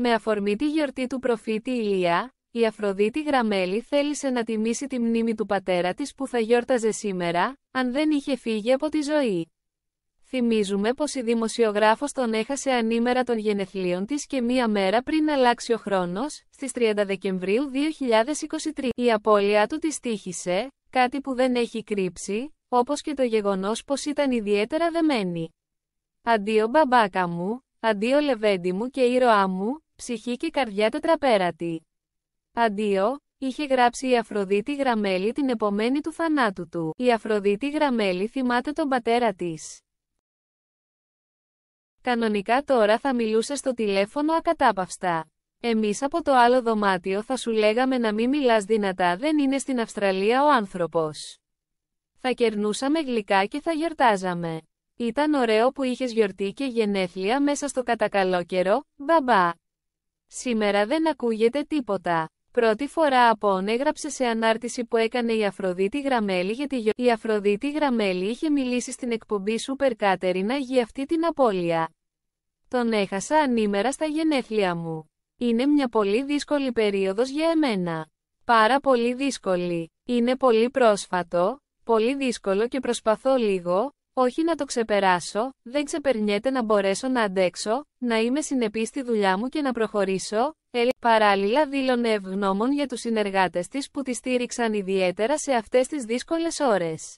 Με αφορμή τη γιορτή του προφήτη Ηλία, η Αφροδίτη Γραμμέλη θέλησε να τιμήσει τη μνήμη του πατέρα της που θα γιόρταζε σήμερα, αν δεν είχε φύγει από τη ζωή. Θυμίζουμε πως η δημοσιογράφος τον έχασε ανήμερα των γενεθλίων της και μία μέρα πριν αλλάξει ο χρόνος, στις 30 Δεκεμβρίου 2023. Η απώλειά του της τύχησε, κάτι που δεν έχει κρύψει, όπως και το γεγονός πως ήταν ιδιαίτερα δεμένη. Αντίο μπαμπάκα μου, αντίο λεβέντι μου και ήρωά μου, ψυχή και καρδιά τετραπέρατη. Αντίο, είχε γράψει η Αφροδίτη Γραμμέλη την επομένη του θανάτου του. Η Αφροδίτη Γραμμέλη θυμάται τον πατέρα της. Κανονικά τώρα θα μιλούσε στο τηλέφωνο ακατάπαυστα. Εμείς από το άλλο δωμάτιο θα σου λέγαμε να μην μιλάς δυνατά δεν είναι στην Αυστραλία ο άνθρωπος. Θα κερνούσαμε γλυκά και θα γιορτάζαμε. Ήταν ωραίο που είχες γιορτή και γενέθλια μέσα στο κατακαλό καιρό, μπαμπά. Σήμερα δεν ακούγεται τίποτα. Πρώτη φορά από έγραψε σε ανάρτηση που έκανε η Αφροδίτη Γραμμέλη για τη γιο... Η Αφροδίτη Γραμμέλη είχε μιλήσει στην εκπομπή Super Κάτερινα για αυτή την απώλεια. Τον έχασα ανήμερα στα γενέθλια μου. Είναι μια πολύ δύσκολη περίοδος για εμένα. Πάρα πολύ δύσκολη. Είναι πολύ πρόσφατο, πολύ δύσκολο και προσπαθώ λίγο, όχι να το ξεπεράσω, δεν ξεπερνιέται να μπορέσω να αντέξω, να είμαι συνεπής στη δουλειά μου και να προχωρήσω, ε, Παράλληλα δήλωνε ευγνώμων για τους συνεργάτες της που τη στήριξαν ιδιαίτερα σε αυτές τις δύσκολες ώρες.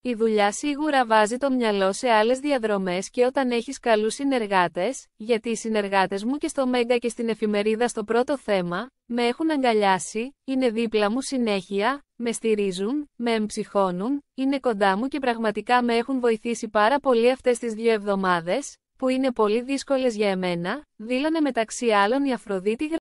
Η δουλειά σίγουρα βάζει το μυαλό σε άλλες διαδρομές και όταν έχεις καλούς συνεργάτες, γιατί οι συνεργάτες μου και στο Μέγκα και στην εφημερίδα στο πρώτο θέμα, με έχουν αγκαλιάσει, είναι δίπλα μου συνέχεια, με στηρίζουν, με εμψυχώνουν, είναι κοντά μου και πραγματικά με έχουν βοηθήσει πάρα πολύ αυτές τις δύο εβδομάδες, που είναι πολύ δύσκολες για εμένα, δήλωνε μεταξύ άλλων η Αφροδίτη